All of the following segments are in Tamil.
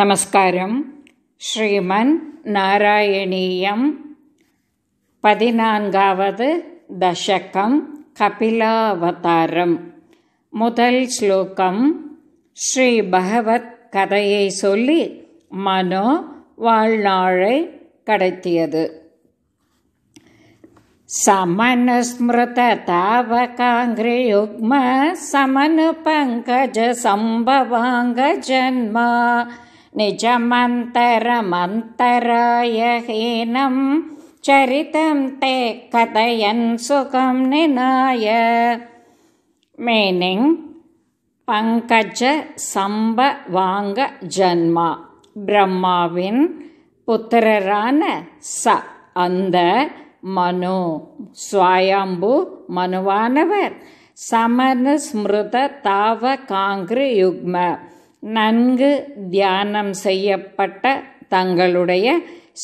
நமஸ்காரம் ஸ்ரீமன் நாராயணீயம் பதினான்காவது தசக்கம் கபிலாவதாரம் முதல் ஸ்லோகம் ஸ்ரீ பகவத் கதையை சொல்லி மனோ வாழ்நாளை கடத்தியது பங்கஜ சம்பவாங்க ஜன்மா निजमन्तरमन्तराय हीनं चरितं ते कथयन् सुखं निनाय meaning பங்கஜ சம்ப வாங்க ஜன்மா பிரம்மாவின் புத்திரரான ச அந்த மனு சுவாயம்பு மனுவானவர் சமனு ஸ்மிருத தாவ காங்கிரு யுக்ம நன்கு தியானம் செய்யப்பட்ட தங்களுடைய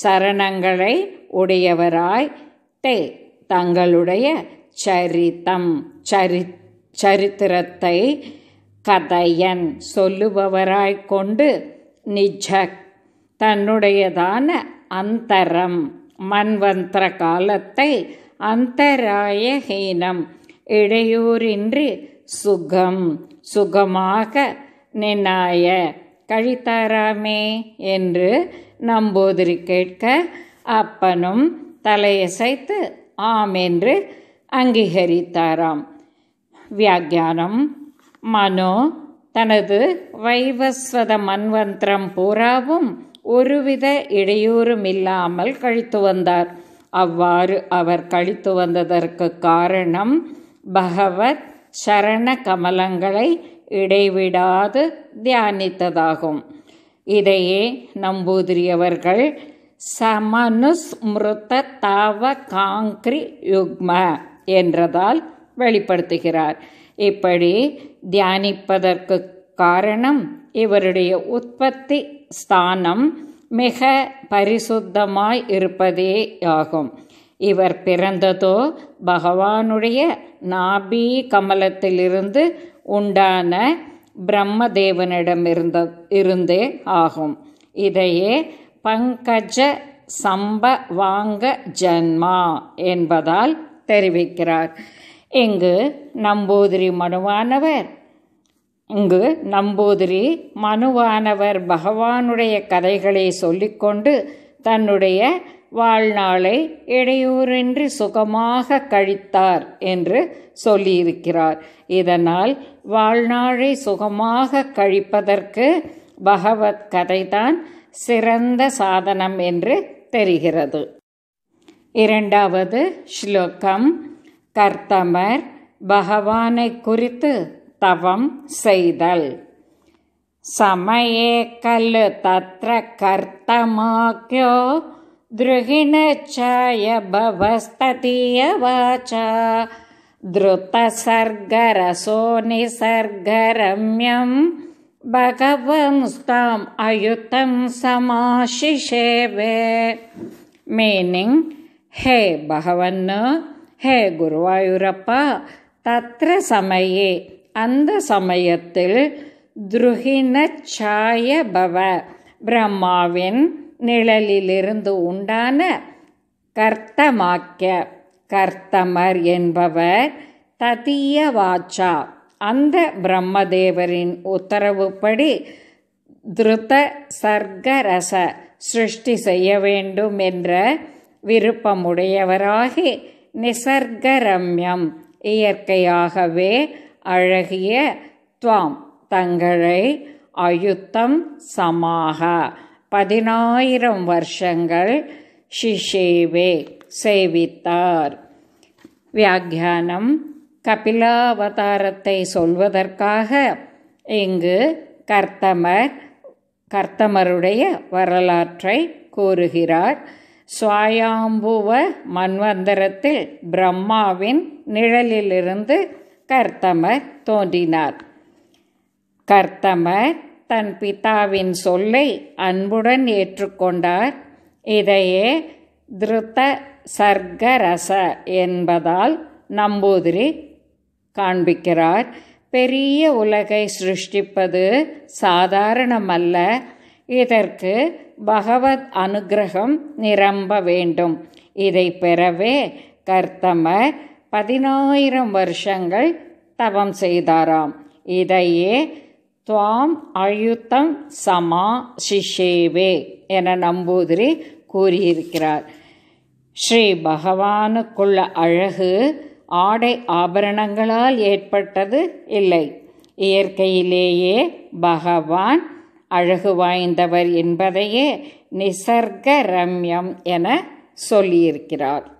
சரணங்களை உடையவராய் தே தங்களுடைய சரித்தம் சரி சரித்திரத்தை கதையன் சொல்லுபவராய் கொண்டு நிஜ தன்னுடையதான அந்தரம் மன்வந்திர காலத்தை அந்தராயஹீனம் இடையூறின்றி சுகம் சுகமாக நினாய கழித்தாராமே என்று நம்பூதிரி கேட்க அப்பனும் தலையசைத்து ஆம் என்று அங்கீகரித்தாராம் வியாக்கியானம் மனோ தனது வைவஸ்வத மன்வந்திரம் பூராவும் ஒருவித இடையூறும் இல்லாமல் கழித்து வந்தார் அவ்வாறு அவர் கழித்து வந்ததற்கு காரணம் பகவத் சரண கமலங்களை இடைவிடாது தியானித்ததாகும் இதையே நம்பூதிரியவர்கள் சமனுஸ்மிருத்த தாவ காங்கிரி யுக்ம என்றதால் வெளிப்படுத்துகிறார் இப்படி தியானிப்பதற்கு காரணம் இவருடைய உற்பத்தி ஸ்தானம் மிக பரிசுத்தமாய் இருப்பதே ஆகும் இவர் பிறந்ததோ பகவானுடைய நாபி கமலத்திலிருந்து உண்டான பிரம்மதேவனிடமிருந்த இருந்தே ஆகும் இதையே பங்கஜ சம்ப வாங்க ஜன்மா என்பதால் தெரிவிக்கிறார் இங்கு நம்பூதிரி மனுவானவர் இங்கு நம்பூதிரி மனுவானவர் பகவானுடைய கதைகளை சொல்லிக்கொண்டு தன்னுடைய வாழ்நாளை இடையூறின்றி சுகமாக கழித்தார் என்று சொல்லியிருக்கிறார் இதனால் வாழ்நாளை சுகமாக கழிப்பதற்கு பகவத் கதைதான் சிறந்த சாதனம் என்று தெரிகிறது இரண்டாவது ஸ்லோகம் கர்த்தமர் பகவானை குறித்து தவம் செய்தல் சமயே கல் தத்த கர்த்தமாக்கியோ भवस्ततीयवाचा द्रुतसर्गरसो निसर्गरम्यं भगवंस्ताम् अयुतं समाशिषेवे मीनिङ्ग् हे भगवन् हे गुरुवायुरप्प तत्र समये अन्धसमयति भव ब्रह्माविन् நிழலிலிருந்து உண்டான கர்த்தமாக்க கர்த்தமர் என்பவர் ததிய வாச்சா அந்த பிரம்மதேவரின் உத்தரவுப்படி திருத சர்க்கரச சிருஷ்டி செய்ய வேண்டும் என்ற விருப்பமுடையவராகி நிசர்கரம்யம் இயற்கையாகவே அழகிய துவாம் தங்களை அயுத்தம் சமாக பதினாயிரம் வருஷங்கள் ஷிஷேவே சேவித்தார் வியாக்கியானம் கபிலாவதாரத்தை சொல்வதற்காக இங்கு கர்த்தமர் கர்த்தமருடைய வரலாற்றை கூறுகிறார் சுவாயாம்புவ மன்வந்தரத்தில் பிரம்மாவின் நிழலிலிருந்து கர்த்தமர் தோன்றினார் கர்த்தமர் தன் பிதாவின் சொல்லை அன்புடன் ஏற்றுக்கொண்டார் இதையே திருத்த சர்க்கரச என்பதால் நம்பூதிரி காண்பிக்கிறார் பெரிய உலகை சிருஷ்டிப்பது சாதாரணமல்ல இதற்கு பகவத் அனுகிரகம் நிரம்ப வேண்டும் இதை பெறவே கர்த்தமர் பதினாயிரம் வருஷங்கள் தவம் செய்தாராம் இதையே துவாம் அயுத்தம் சமா சிஷேவே என நம்பூதிரி கூறியிருக்கிறார் ஸ்ரீ பகவானுக்குள்ள அழகு ஆடை ஆபரணங்களால் ஏற்பட்டது இல்லை இயற்கையிலேயே பகவான் அழகு வாய்ந்தவர் என்பதையே நிசர்க ரம்யம் என சொல்லியிருக்கிறார்